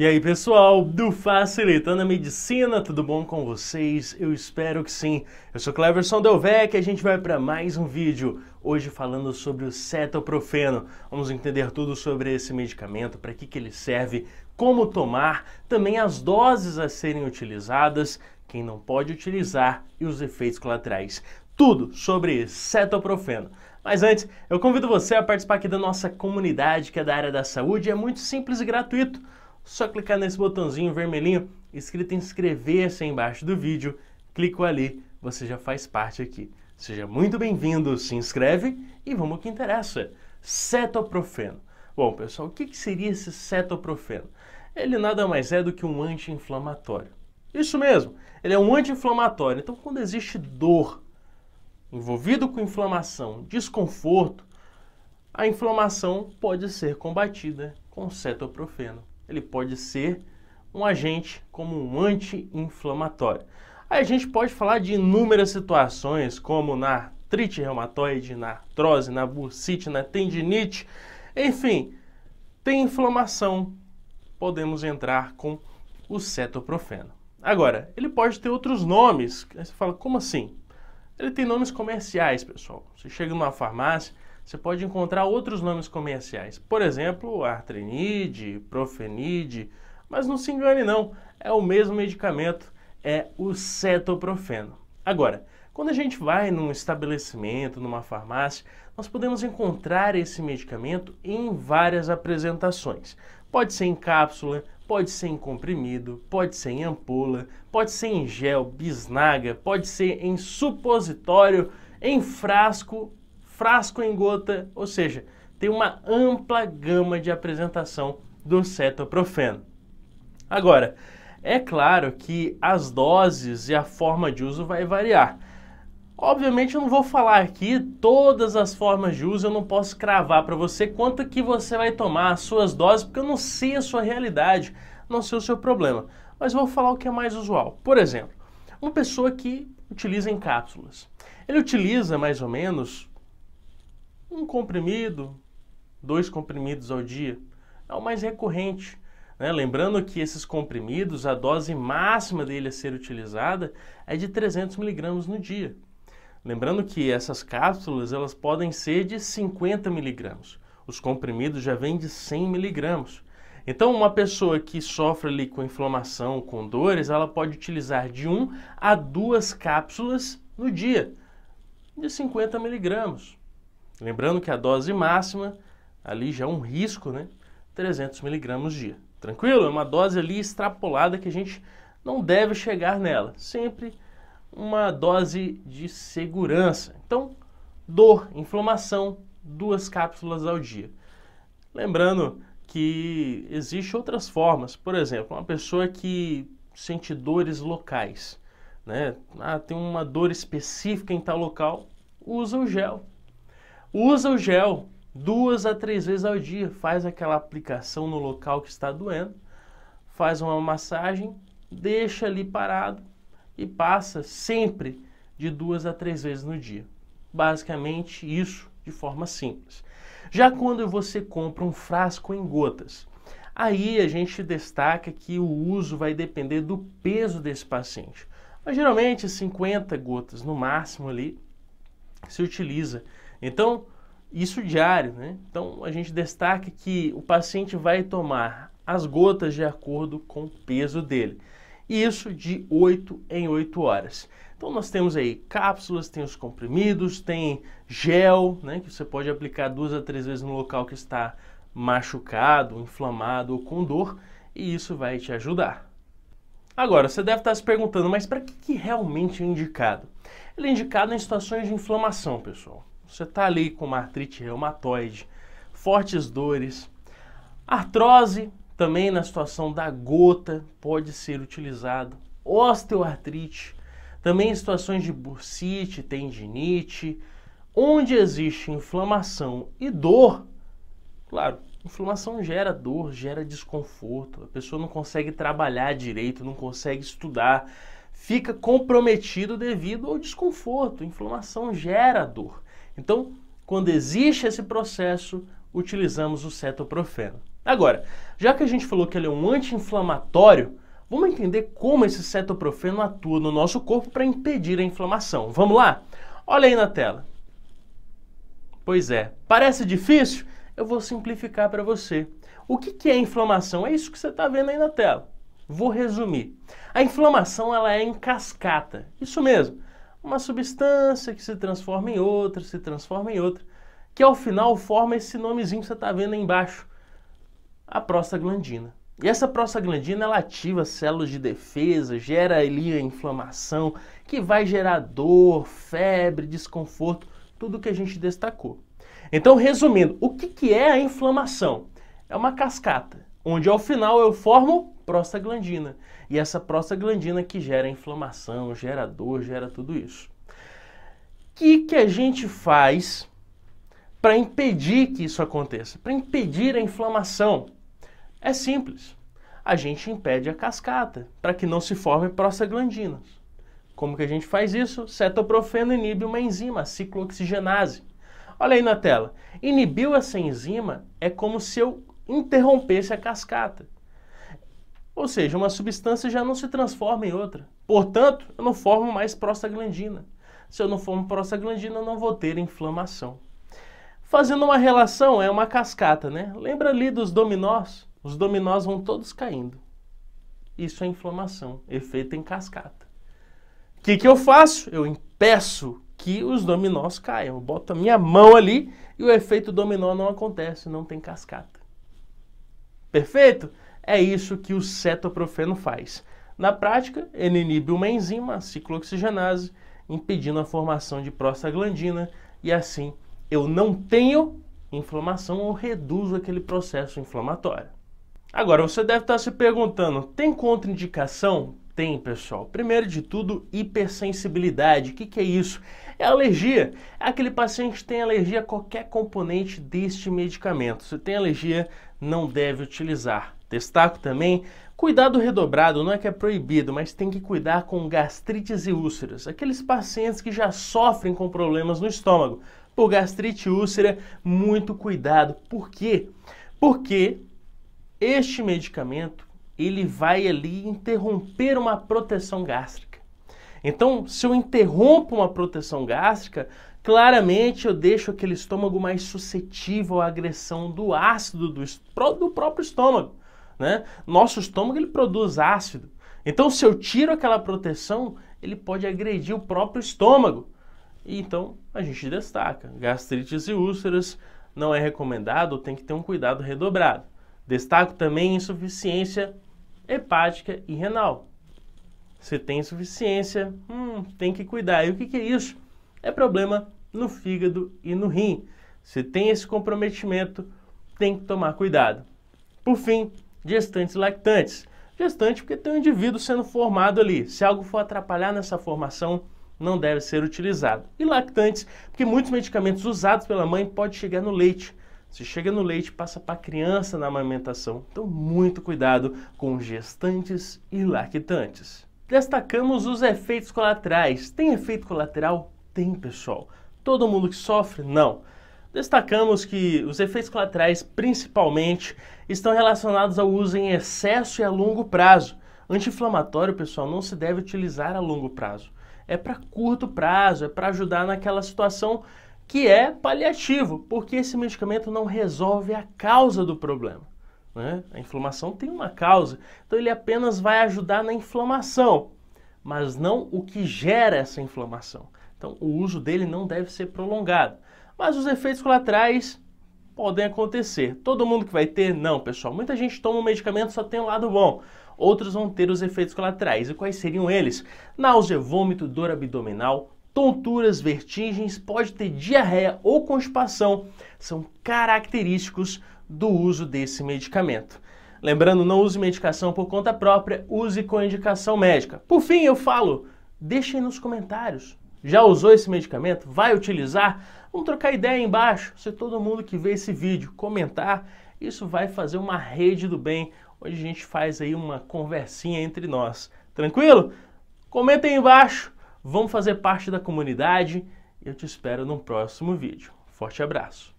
E aí, pessoal do Facilitando a Medicina, tudo bom com vocês? Eu espero que sim. Eu sou Cleverson Delvec e a gente vai para mais um vídeo. Hoje falando sobre o cetoprofeno. Vamos entender tudo sobre esse medicamento, para que, que ele serve, como tomar, também as doses a serem utilizadas, quem não pode utilizar e os efeitos colaterais. Tudo sobre cetoprofeno. Mas antes, eu convido você a participar aqui da nossa comunidade que é da área da saúde. É muito simples e gratuito só clicar nesse botãozinho vermelhinho escrito inscrever-se embaixo do vídeo, clico ali, você já faz parte aqui. Seja muito bem-vindo, se inscreve e vamos ao que interessa, cetoprofeno. Bom, pessoal, o que, seria esse cetoprofeno? Ele nada mais é do que um anti-inflamatório. Isso mesmo, ele é um anti-inflamatório. Então, quando existe dor envolvido com inflamação, desconforto, a inflamação pode ser combatida com cetoprofeno ele pode ser um agente como um anti-inflamatório. Aí a gente pode falar de inúmeras situações, como na artrite reumatoide, na artrose, na bursite, na tendinite, enfim, tem inflamação, podemos entrar com o cetoprofeno. Agora, ele pode ter outros nomes. Aí você fala, como assim? Ele tem nomes comerciais, pessoal. Você chega numa farmácia, você pode encontrar outros nomes comerciais. Por exemplo, artrinide, profenide. Mas não se engane não, é o mesmo medicamento, é o cetoprofeno. Agora, quando a gente vai num estabelecimento, numa farmácia, nós podemos encontrar esse medicamento em várias apresentações. Pode ser em cápsula, pode ser em comprimido, pode ser em ampola, pode ser em gel, bisnaga, pode ser em supositório, em frasco frasco em gota, ou seja, tem uma ampla gama de apresentação do cetoprofeno. Agora, é claro que as doses e a forma de uso vai variar. Obviamente eu não vou falar aqui todas as formas de uso, eu não posso cravar para você quanto que você vai tomar as suas doses, porque eu não sei a sua realidade, não sei o seu problema. Mas vou falar o que é mais usual. Por exemplo, uma pessoa que utiliza em cápsulas. Ele utiliza mais ou menos um comprimido, dois comprimidos ao dia. É o mais recorrente. Né? Lembrando que esses comprimidos, a dose máxima dele a ser utilizada é de 300 miligramas no dia. Lembrando que essas cápsulas elas podem ser de 50 miligramas. Os comprimidos já vêm de 100 miligramas. Então, uma pessoa que sofre ali com inflamação, com dores, ela pode utilizar de 1 a duas cápsulas no dia, de 50 miligramas. Lembrando que a dose máxima ali já é um risco, né? 300 miligramas dia. Tranquilo? É uma dose ali extrapolada que a gente não deve chegar nela. Sempre uma dose de segurança. Então, dor, inflamação, duas cápsulas ao dia. Lembrando que existem outras formas. Por exemplo, uma pessoa que sente dores locais, né? Ah, tem uma dor específica em tal local, usa o gel Usa o gel duas a três vezes ao dia. Faz aquela aplicação no local que está doendo, faz uma massagem, deixa ali parado e passa sempre de duas a três vezes no dia. Basicamente isso de forma simples. Já quando você compra um frasco em gotas, aí a gente destaca que o uso vai depender do peso desse paciente. Mas geralmente 50 gotas no máximo ali se utiliza então, isso diário, né? Então, a gente destaca que o paciente vai tomar as gotas de acordo com o peso dele. E isso de 8 em 8 horas. Então nós temos aí cápsulas, tem os comprimidos, tem gel, né, que você pode aplicar duas a três vezes no local que está machucado, inflamado ou com dor, e isso vai te ajudar. Agora, você deve estar se perguntando, mas para que, que realmente é indicado? Ele é indicado em situações de inflamação, pessoal. Você está ali com uma artrite reumatoide, fortes dores, artrose, também na situação da gota, pode ser utilizado, osteoartrite, também em situações de bursite, tendinite, onde existe inflamação e dor, claro, inflamação gera dor, gera desconforto, a pessoa não consegue trabalhar direito, não consegue estudar, fica comprometido devido ao desconforto. Inflamação gera dor. Então, quando existe esse processo, utilizamos o cetoprofeno. Agora, já que a gente falou que ele é um anti-inflamatório, vamos entender como esse cetoprofeno atua no nosso corpo para impedir a inflamação. Vamos lá? Olha aí na tela. Pois é, parece difícil? Eu vou simplificar para você. O que, que é inflamação? É isso que você está vendo aí na tela. Vou resumir. A inflamação ela é em cascata. Isso mesmo uma substância que se transforma em outra, se transforma em outra, que ao final forma esse nomezinho que você está vendo aí embaixo, a prostaglandina. E essa prostaglandina ela ativa células de defesa, gera ali a inflamação, que vai gerar dor, febre, desconforto, tudo que a gente destacou. Então, resumindo, o que, que é a inflamação? É uma cascata, onde ao final eu formo prostaglandina. E essa prostaglandina que gera inflamação, gera dor, gera tudo isso. O que, que a gente faz para impedir que isso aconteça? Para impedir a inflamação? É simples. A gente impede a cascata para que não se forme prostaglandinas. Como que a gente faz isso? Cetoprofeno inibe uma enzima, a ciclooxigenase. Olha aí na tela. Inibiu essa enzima é como se eu interrompesse a cascata. Ou seja, uma substância já não se transforma em outra. Portanto, eu não formo mais prostaglandina. Se eu não formo prostaglandina, eu não vou ter inflamação. Fazendo uma relação, é uma cascata, né? Lembra ali dos dominós? Os dominós vão todos caindo. Isso é inflamação, efeito em cascata. O que, que eu faço? Eu impeço que os dominós caiam. Eu boto a minha mão ali e o efeito dominó não acontece, não tem cascata. Perfeito? É isso que o cetoprofeno faz. Na prática, ele inibe uma enzima, a ciclooxigenase, impedindo a formação de prostaglandina e assim eu não tenho inflamação ou reduzo aquele processo inflamatório. Agora, você deve estar se perguntando, tem contraindicação? Tem, pessoal. Primeiro de tudo, hipersensibilidade. O que, que, é isso? É alergia. É aquele paciente que tem alergia a qualquer componente deste medicamento. Se tem alergia, não deve utilizar. Destaco também cuidado redobrado, não é que é proibido, mas tem que cuidar com gastrites e úlceras, aqueles pacientes que já sofrem com problemas no estômago. Por gastrite e úlcera, muito cuidado. Por quê? Porque este medicamento, ele vai ali interromper uma proteção gástrica. Então, se eu interrompo uma proteção gástrica, claramente eu deixo aquele estômago mais suscetível à agressão do ácido do, do próprio estômago né? Nosso estômago ele produz ácido. Então, se eu tiro aquela proteção, ele pode agredir o próprio estômago. E então a gente destaca: gastrites e úlceras não é recomendado, tem que ter um cuidado redobrado. Destaco também insuficiência hepática e renal. Se tem insuficiência, hum, tem que cuidar. E o que, que é isso? É problema no fígado e no rim. Se tem esse comprometimento, tem que tomar cuidado. Por fim, gestantes e lactantes. Gestante porque tem um indivíduo sendo formado ali. Se algo for atrapalhar nessa formação, não deve ser utilizado. E lactantes, porque muitos medicamentos usados pela mãe podem chegar no leite. Se chega no leite, passa para a criança na amamentação. Então, muito cuidado com gestantes e lactantes. Destacamos os efeitos colaterais. Tem efeito colateral? Tem, pessoal. Todo mundo que sofre? Não. Destacamos que os efeitos colaterais, principalmente, estão relacionados ao uso em excesso e a longo prazo. Anti-inflamatório, pessoal, não se deve utilizar a longo prazo. É para curto prazo, é para ajudar naquela situação que é paliativo, porque esse medicamento não resolve a causa do problema. Né? A inflamação tem uma causa, então ele apenas vai ajudar na inflamação, mas não o que gera essa inflamação. Então, o uso dele não deve ser prolongado. Mas os efeitos colaterais podem acontecer. Todo mundo que vai ter? Não, pessoal. Muita gente toma um medicamento só tem um lado bom. Outros vão ter os efeitos colaterais. E quais seriam eles? Náusea, vômito, dor abdominal, tonturas, vertigens, pode ter diarreia ou constipação. São característicos do uso desse medicamento. Lembrando, não use medicação por conta própria, use com indicação médica. Por fim, eu falo, deixem nos comentários já usou esse medicamento? Vai utilizar? Vamos trocar ideia aí embaixo. Se todo mundo que vê esse vídeo comentar, isso vai fazer uma rede do bem, onde a gente faz aí uma conversinha entre nós. Tranquilo? Comenta aí embaixo, vamos fazer parte da comunidade. Eu te espero no próximo vídeo. Forte abraço!